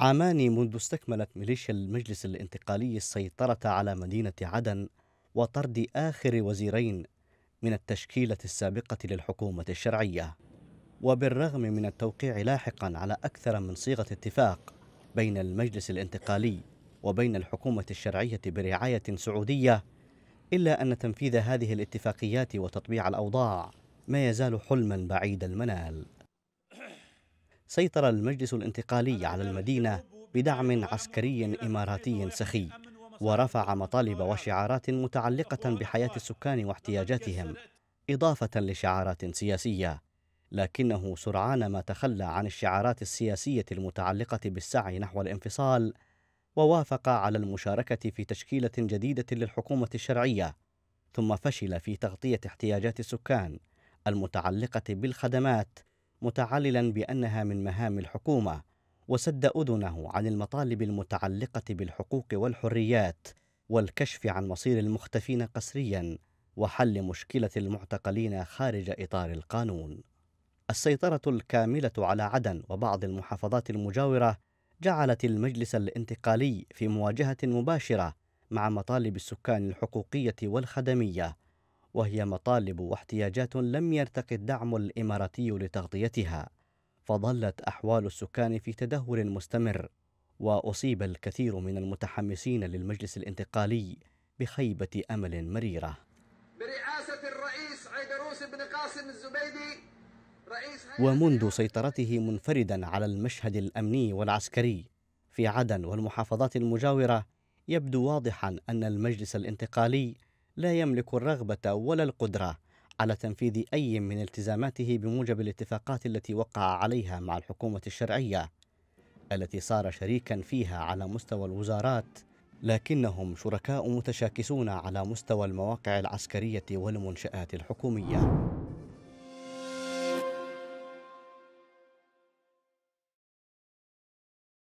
عامان منذ استكملت ميليشيا المجلس الانتقالي السيطرة على مدينة عدن وطرد آخر وزيرين من التشكيلة السابقة للحكومة الشرعية وبالرغم من التوقيع لاحقا على أكثر من صيغة اتفاق بين المجلس الانتقالي وبين الحكومة الشرعية برعاية سعودية إلا أن تنفيذ هذه الاتفاقيات وتطبيع الأوضاع ما يزال حلما بعيد المنال سيطر المجلس الانتقالي على المدينة بدعم عسكري إماراتي سخي ورفع مطالب وشعارات متعلقة بحياة السكان واحتياجاتهم إضافة لشعارات سياسية لكنه سرعان ما تخلى عن الشعارات السياسية المتعلقة بالسعي نحو الانفصال ووافق على المشاركة في تشكيلة جديدة للحكومة الشرعية ثم فشل في تغطية احتياجات السكان المتعلقة بالخدمات متعللا بانها من مهام الحكومه وسد اذنه عن المطالب المتعلقه بالحقوق والحريات والكشف عن مصير المختفين قسريا وحل مشكله المعتقلين خارج اطار القانون السيطره الكامله على عدن وبعض المحافظات المجاوره جعلت المجلس الانتقالي في مواجهه مباشره مع مطالب السكان الحقوقيه والخدميه وهي مطالب واحتياجات لم يرتق الدعم الاماراتي لتغطيتها فظلت احوال السكان في تدهور مستمر واصيب الكثير من المتحمسين للمجلس الانتقالي بخيبه امل مريره برئاسه الرئيس عيدروس بن قاسم الزبيدي رئيس ومنذ سيطرته منفردا على المشهد الامني والعسكري في عدن والمحافظات المجاوره يبدو واضحا ان المجلس الانتقالي لا يملك الرغبة ولا القدرة على تنفيذ أي من التزاماته بموجب الاتفاقات التي وقع عليها مع الحكومة الشرعية التي صار شريكا فيها على مستوى الوزارات لكنهم شركاء متشاكسون على مستوى المواقع العسكرية والمنشآت الحكومية